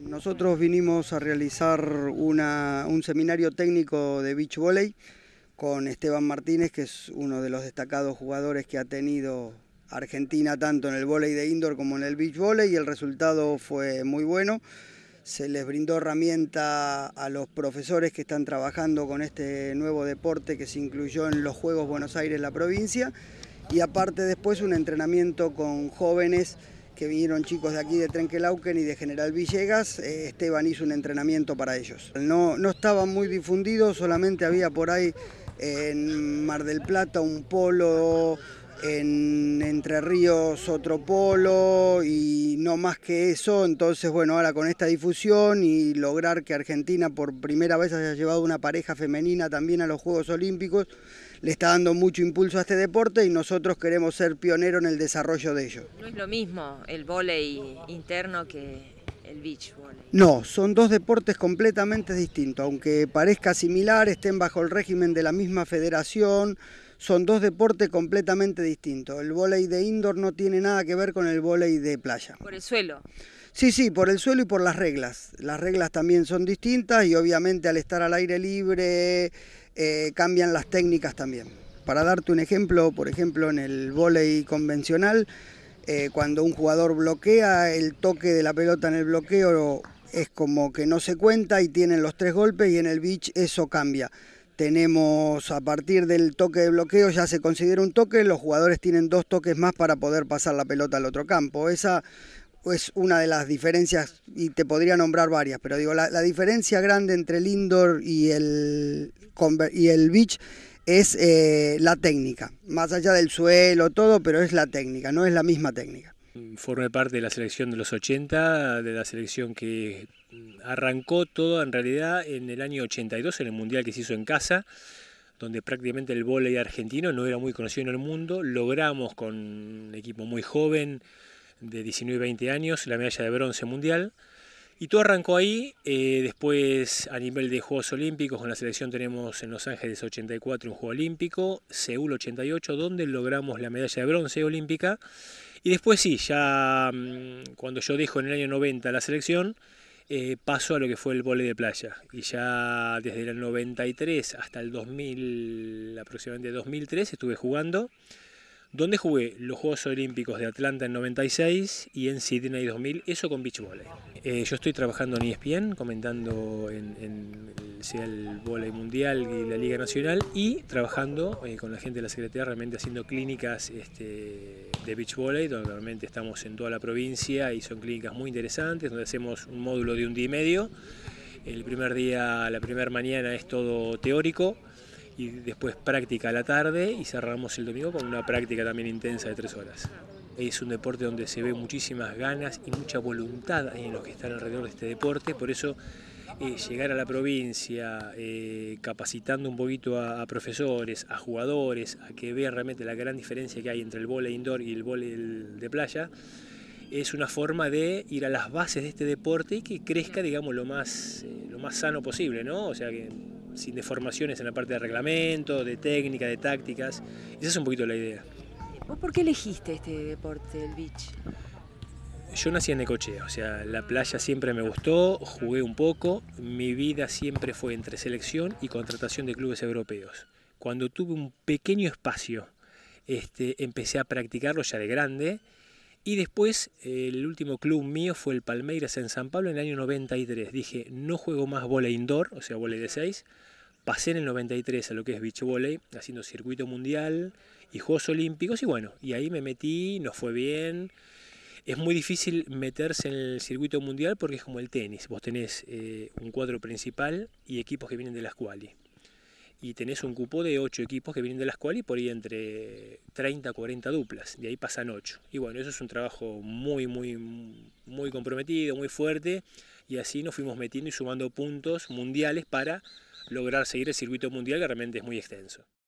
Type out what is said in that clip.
Nosotros vinimos a realizar un seminario técnico de beach volley con Esteban Martínez, que es uno de los destacados jugadores que ha tenido Argentina tanto en el voleibol de indoor como en el beach volley y el resultado fue muy bueno. Se les brindó herramienta a los profesores que están trabajando con este nuevo deporte que se incluyó en los Juegos Buenos Aires la provincia y aparte después un entrenamiento con jóvenes que vinieron chicos de aquí de Trenquelauquen y de General Villegas, eh, Esteban hizo un entrenamiento para ellos. No, no estaban muy difundido, solamente había por ahí eh, en Mar del Plata un polo, en Entre Ríos otro polo y no más que eso. Entonces, bueno, ahora con esta difusión y lograr que Argentina por primera vez haya llevado una pareja femenina también a los Juegos Olímpicos, le está dando mucho impulso a este deporte y nosotros queremos ser pioneros en el desarrollo de ello. No es lo mismo el vóley interno que el beach volley. No, son dos deportes completamente distintos, aunque parezca similar, estén bajo el régimen de la misma federación son dos deportes completamente distintos. El vóley de indoor no tiene nada que ver con el vóley de playa. Por el suelo. Sí, sí, por el suelo y por las reglas. Las reglas también son distintas y obviamente al estar al aire libre eh, cambian las técnicas también. Para darte un ejemplo, por ejemplo en el vóley convencional, eh, cuando un jugador bloquea, el toque de la pelota en el bloqueo es como que no se cuenta y tienen los tres golpes y en el beach eso cambia. Tenemos a partir del toque de bloqueo, ya se considera un toque, los jugadores tienen dos toques más para poder pasar la pelota al otro campo. Esa es una de las diferencias, y te podría nombrar varias, pero digo, la, diferencia grande entre el indoor y el, y el beach es eh, la técnica, más allá del suelo, todo, pero es la técnica, no es la misma técnica formé parte de la selección de los 80, de la selección que mm, arrancó todo en realidad en el año 82, en el Mundial que se hizo en casa, donde prácticamente el vóley argentino no era muy conocido en el mundo. Logramos con un equipo muy joven, de 19 y 20 años, la medalla de bronce mundial. Y todo arrancó ahí, eh, después a nivel de Juegos Olímpicos, con la selección tenemos en Los Ángeles 84 un Juego Olímpico, Seúl 88, donde logramos la medalla de bronce olímpica. Y después sí, ya mm, cuando yo dejo en el año 90 la selección, eh, paso a lo que fue el vole de playa. Y ya desde el 93 hasta el 2000, aproximadamente 2003, estuve jugando donde jugué los Juegos Olímpicos de Atlanta en 96 y en Sydney 2000, eso con beach volley. Eh, yo estoy trabajando en ESPN, comentando en, el, sea mundial y la Liga Nacional y trabajando eh, con la gente de la Secretaría, realmente haciendo clínicas este, de beach volley, donde realmente estamos en toda la provincia y son clínicas muy interesantes, donde hacemos un módulo de un día y medio. El primer día, la primera mañana es todo teórico, y después práctica a la tarde y cerramos el domingo con una práctica también intensa de tres horas. Es un deporte donde se ve muchísimas ganas y mucha voluntad en los que están alrededor de este deporte, por eso eh, llegar a la provincia eh, capacitando un poquito a, profesores, a jugadores, a que vean realmente la gran diferencia que hay entre el voleibol indoor y el voleibol de playa, es una forma de ir a las bases de este deporte y que crezca, digamos, lo más, eh, lo más sano posible, ¿no? O sea, que sin deformaciones en la parte de reglamento, de técnica, de tácticas. Esa es un poquito la idea. ¿Vos por qué elegiste este deporte, el beach? Yo nací en Necochea, o sea, la playa siempre me gustó, jugué un poco, mi vida siempre fue entre selección y contratación de clubes europeos. Cuando tuve un pequeño espacio, este, empecé a practicarlo ya de grande, y después, el último club mío fue el Palmeiras en San Pablo en el año 93. Dije, no juego más volei indoor, o sea, volei de seis. Pasé en el 93 a lo que es beach volley, haciendo circuito mundial y Juegos Olímpicos. Y bueno, y ahí me metí, no fue bien. Es muy difícil meterse en el circuito mundial porque es como el tenis. Vos tenés eh, un cuadro principal y equipos que vienen de las quali y tenés un cupo de 8 equipos que vienen de las cuales y por ahí entre 30 40 duplas, de ahí pasan 8. Y bueno, eso es un trabajo muy, muy, muy comprometido, muy fuerte, y así nos fuimos metiendo y sumando puntos mundiales para lograr seguir el circuito mundial que realmente es muy extenso.